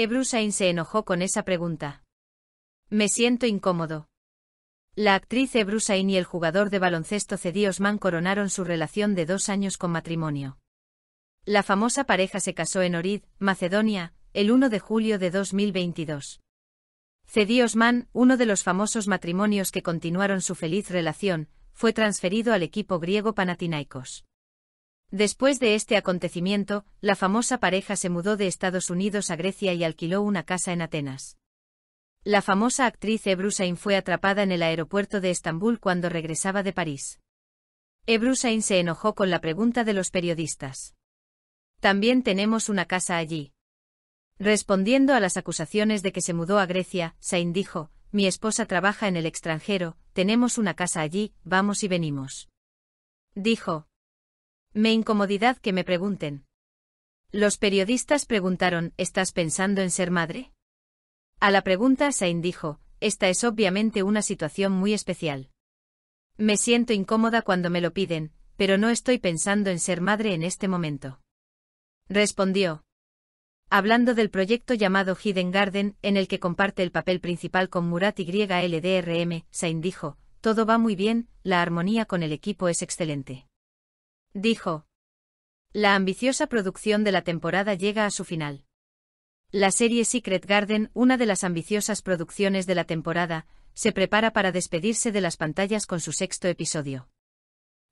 Ebrusain se enojó con esa pregunta. Me siento incómodo. La actriz Ebrusain y el jugador de baloncesto Cedi Osman coronaron su relación de dos años con matrimonio. La famosa pareja se casó en Orid, Macedonia, el 1 de julio de 2022. Cedi Osman, uno de los famosos matrimonios que continuaron su feliz relación, fue transferido al equipo griego Panathinaikos. Después de este acontecimiento, la famosa pareja se mudó de Estados Unidos a Grecia y alquiló una casa en Atenas. La famosa actriz Ebrusain fue atrapada en el aeropuerto de Estambul cuando regresaba de París. Ebrusain se enojó con la pregunta de los periodistas. También tenemos una casa allí. Respondiendo a las acusaciones de que se mudó a Grecia, Sain dijo, mi esposa trabaja en el extranjero, tenemos una casa allí, vamos y venimos. Dijo, me incomodidad que me pregunten. Los periodistas preguntaron, ¿estás pensando en ser madre? A la pregunta Sain dijo, esta es obviamente una situación muy especial. Me siento incómoda cuando me lo piden, pero no estoy pensando en ser madre en este momento. Respondió. Hablando del proyecto llamado Hidden Garden, en el que comparte el papel principal con Murat y griega Sain dijo, todo va muy bien, la armonía con el equipo es excelente. Dijo. La ambiciosa producción de la temporada llega a su final. La serie Secret Garden, una de las ambiciosas producciones de la temporada, se prepara para despedirse de las pantallas con su sexto episodio.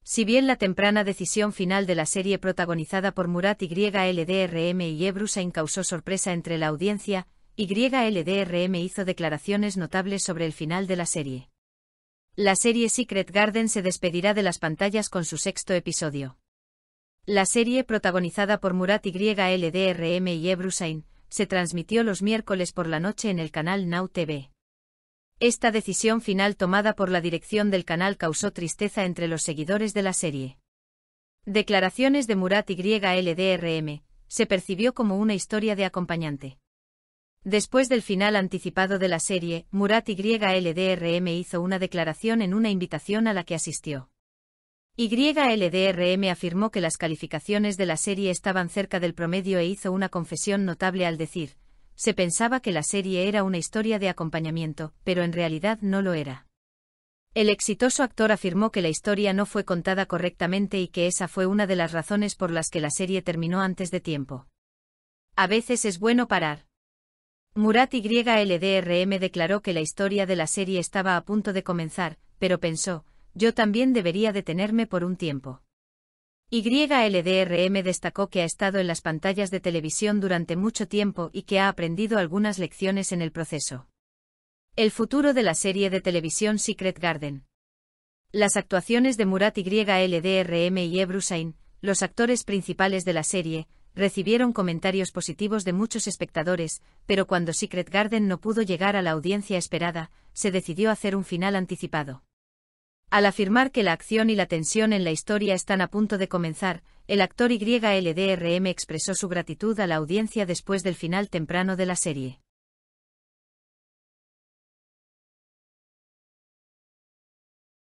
Si bien la temprana decisión final de la serie protagonizada por Murat y LDRM y Ebrusain causó sorpresa entre la audiencia, y LDRM hizo declaraciones notables sobre el final de la serie la serie Secret Garden se despedirá de las pantallas con su sexto episodio. La serie protagonizada por Murat y LDRM y Ebrusain se transmitió los miércoles por la noche en el canal Now TV. Esta decisión final tomada por la dirección del canal causó tristeza entre los seguidores de la serie. Declaraciones de Murat y se percibió como una historia de acompañante. Después del final anticipado de la serie, Murat YLDRM hizo una declaración en una invitación a la que asistió. YLDRM afirmó que las calificaciones de la serie estaban cerca del promedio e hizo una confesión notable al decir, se pensaba que la serie era una historia de acompañamiento, pero en realidad no lo era. El exitoso actor afirmó que la historia no fue contada correctamente y que esa fue una de las razones por las que la serie terminó antes de tiempo. A veces es bueno parar. Murat YLDRM declaró que la historia de la serie estaba a punto de comenzar, pero pensó, yo también debería detenerme por un tiempo. YLDRM destacó que ha estado en las pantallas de televisión durante mucho tiempo y que ha aprendido algunas lecciones en el proceso. El futuro de la serie de televisión Secret Garden. Las actuaciones de Murat YLDRM y Ebrusain, los actores principales de la serie, recibieron comentarios positivos de muchos espectadores, pero cuando Secret Garden no pudo llegar a la audiencia esperada, se decidió hacer un final anticipado. Al afirmar que la acción y la tensión en la historia están a punto de comenzar, el actor YLDRM expresó su gratitud a la audiencia después del final temprano de la serie.